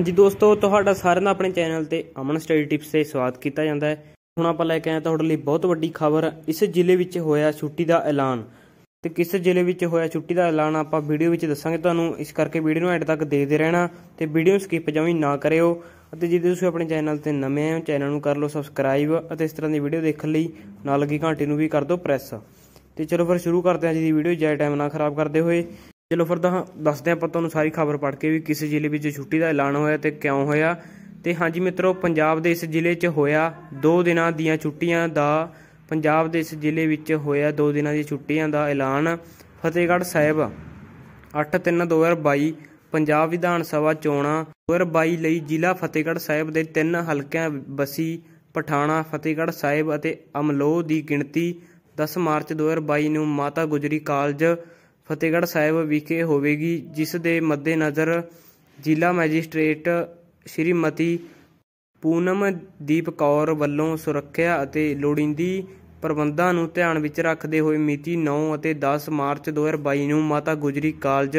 ਹਾਂਜੀ ਦੋਸਤੋ ਤੁਹਾਡਾ ਸਾਰਿਆਂ ਦਾ ਆਪਣੇ ਚੈਨਲ ਤੇ ਅਮਨ ਸਟੱਡੀ ਟਿਪਸ ਤੇ ਸਵਾਗਤ ਕੀਤਾ ਜਾਂਦਾ ਹੈ ਹੁਣ ਆਪਾਂ ਲੈ ਕੇ ਆਏ ਤੁਹਾਡੇ ਲਈ ਬਹੁਤ ਵੱਡੀ ਖਬਰ ਇਸ ਜ਼ਿਲ੍ਹੇ ਵਿੱਚ ਹੋਇਆ ਛੁੱਟੀ ਦਾ ਐਲਾਨ ਤੇ ਕਿਸ ਜ਼ਿਲ੍ਹੇ ਵਿੱਚ ਹੋਇਆ ਛੁੱਟੀ ਦਾ ਐਲਾਨ ਆਪਾਂ ਵੀਡੀਓ ਵਿੱਚ ਦੱਸਾਂਗੇ ਤੁਹਾਨੂੰ ਇਸ ਕਰਕੇ ਵੀਡੀਓ ਨੂੰ ਐਂਡ ਤੱਕ ਦੇਖਦੇ ਰਹਿਣਾ ਤੇ ਵੀਡੀਓ ਸਕਿਪ ਜਮੀ ਨਾ ਕਰਿਓ ਅਤੇ ਜੇ ਤੁਸੀਂ ਆਪਣੇ ਚੈਨਲ ਤੇ ਨਵੇਂ ਆਏ ਹੋ ਚੈਨਲ ਨੂੰ ਕਰ ਲਓ ਸਬਸਕ੍ਰਾਈਬ ਅਤੇ ਇਸ ਤਰ੍ਹਾਂ ਦੀ ਵੀਡੀਓ ਦੇਖਣ ਲਈ ਨਾਲ ਲੱਗੀ ਘੰਟੀ ਨੂੰ ਵੀ ਕਰ ਦਿਓ ਪ੍ਰੈਸ ਤੇ ਚਲੋ ਫਿਰ ਸ਼ੁਰੂ ਕਰਦੇ ਹਾਂ ਜੀ ਦੀ ਵੀਡੀਓ ਜੈ ਟਾਈਮ ਨਾ ਖਰਾਬ ਕਰਦੇ ਹੋਏ ਚਲੋ ਫਿਰ ਤਾਂ ਦੱਸਦੇ ਆਪਾਂ ਤੁਹਾਨੂੰ ਸਾਰੀ ਖਬਰ ਪੜ੍ਹ ਕੇ ਵੀ ਕਿਸ ਜ਼ਿਲ੍ਹੇ ਵਿੱਚ ਛੁੱਟੀ ਦਾ ਐਲਾਨ ਹੋਇਆ ਤੇ ਕਿਉਂ ਹੋਇਆ ਤੇ ਹਾਂਜੀ ਮਿੱਤਰੋ ਪੰਜਾਬ ਦੇ ਇਸ ਜ਼ਿਲ੍ਹੇ 'ਚ ਹੋਇਆ 2 ਦਿਨਾਂ ਦੀਆਂ ਛੁੱਟੀਆਂ ਦਾ ਪੰਜਾਬ ਦੇ ਇਸ ਜ਼ਿਲ੍ਹੇ ਵਿੱਚ ਹੋਇਆ 2 ਦਿਨਾਂ ਦੀਆਂ ਛੁੱਟੀਆਂ ਦਾ ਐਲਾਨ ਫਤਿਹਗੜ੍ਹ ਸਾਹਿਬ 8-3-2022 ਪੰਜਾਬ ਵਿਧਾਨ ਸਭਾ ਚੋਣਾਂ 2022 ਲਈ ਜ਼ਿਲ੍ਹਾ ਫਤਿਹਗੜ੍ਹ ਸਾਹਿਬ ਦੇ ਤਿੰਨ ਹਲਕਿਆਂ ਬਸੀ ਪਠਾਣਾ ਫਤਿਹਗੜ੍ਹ ਸਾਹਿਬ ਅਤੇ ਅਮਲੋਹ ਦੀ ਗਿਣਤੀ 10 ਮਾਰਚ 2022 ਨੂੰ ਮਾਤਾ ਗੁਜਰੀ ਕਾਲਜ ਫਤਿਹਗੜ੍ਹ ਸਾਹਿਬ ਵਿਖੇ ਹੋਵੇਗੀ ਜਿਸ ਦੇ ਮੱਦੇਨਜ਼ਰ ਜ਼ਿਲ੍ਹਾ ਮੈਜਿਸਟ੍ਰੇਟ ਸ਼੍ਰੀਮਤੀ ਦੀਪ ਕੌਰ ਵੱਲੋਂ ਸੁਰੱਖਿਆ ਅਤੇ ਲੋੜੀਂਦੀ ਪ੍ਰਬੰਧਾਂ ਨੂੰ ਧਿਆਨ ਵਿੱਚ ਰੱਖਦੇ ਹੋਏ ਮਿਤੀ 9 ਅਤੇ 10 ਮਾਰਚ 2022 ਨੂੰ ਮਾਤਾ ਗੁਜਰੀ ਕਾਲਜ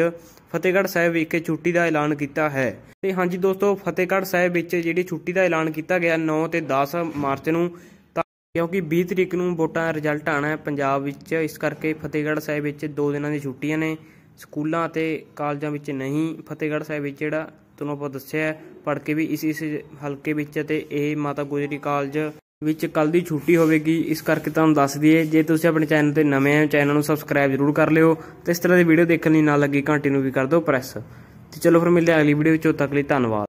ਫਤਿਹਗੜ੍ਹ ਸਾਹਿਬ ਵਿਖੇ ਛੁੱਟੀ ਦਾ ਐਲਾਨ ਕੀਤਾ ਹੈ ਤੇ ਹਾਂਜੀ ਦੋਸਤੋ ਫਤਿਹਗੜ੍ਹ ਸਾਹਿਬ ਵਿੱਚ ਜਿਹੜੀ ਛੁੱਟੀ ਦਾ ਐਲਾਨ ਕੀਤਾ ਗਿਆ 9 ਤੇ 10 ਮਾਰਚ ਨੂੰ ਕਿਉਂਕਿ 20 ਤਰੀਕ ਨੂੰ ਵੋਟਾਂ ਦਾ ਰਿਜ਼ਲਟ ਆਣਾ ਹੈ ਪੰਜਾਬ ਵਿੱਚ ਇਸ ਕਰਕੇ ਫਤਿਹਗੜ੍ਹ ਸਾਹਿਬ ਵਿੱਚ 2 ਦਿਨਾਂ ਦੀ ਛੁੱਟੀਆਂ ਨੇ ਸਕੂਲਾਂ ਅਤੇ ਕਾਲਜਾਂ ਵਿੱਚ ਨਹੀਂ ਫਤਿਹਗੜ੍ਹ ਸਾਹਿਬ ਵਿੱਚ ਜਿਹੜਾ ਤੁਹਾਨੂੰ ਆਪਾਂ ਦੱਸਿਆ ਪੜ ਕੇ ਵੀ ਇਸ ਇਸ ਹਲਕੇ ਵਿੱਚ ਅਤੇ ਇਹ ਮਾਤਾ ਗੁਜਰੀ ਕਾਲਜ ਵਿੱਚ ਕੱਲ ਦੀ ਛੁੱਟੀ ਹੋਵੇਗੀ ਇਸ ਕਰਕੇ ਤੁਹਾਨੂੰ ਦੱਸ ਦਈਏ ਜੇ ਤੁਸੀਂ ਆਪਣੇ ਚੈਨਲ ਤੇ ਨਵੇਂ ਹੋ ਚੈਨਲ ਨੂੰ ਸਬਸਕ੍ਰਾਈਬ ਜ਼ਰੂਰ ਕਰ ਲਿਓ ਤੇ ਇਸ ਤਰ੍ਹਾਂ ਦੀ ਵੀਡੀਓ ਦੇਖਣ ਲਈ ਨਾ ਲੱਗੇ ਘੰਟੀ ਨੂੰ ਵੀ ਕਰ ਦਿਓ ਪ੍ਰੈਸ ਤੇ ਚਲੋ ਫਿਰ ਮਿਲਦੇ ਆਂ ਅਗਲੀ ਵੀਡੀਓ ਵਿੱਚ ਉਦੋਂ ਤੱਕ ਲਈ ਧੰਨਵਾਦ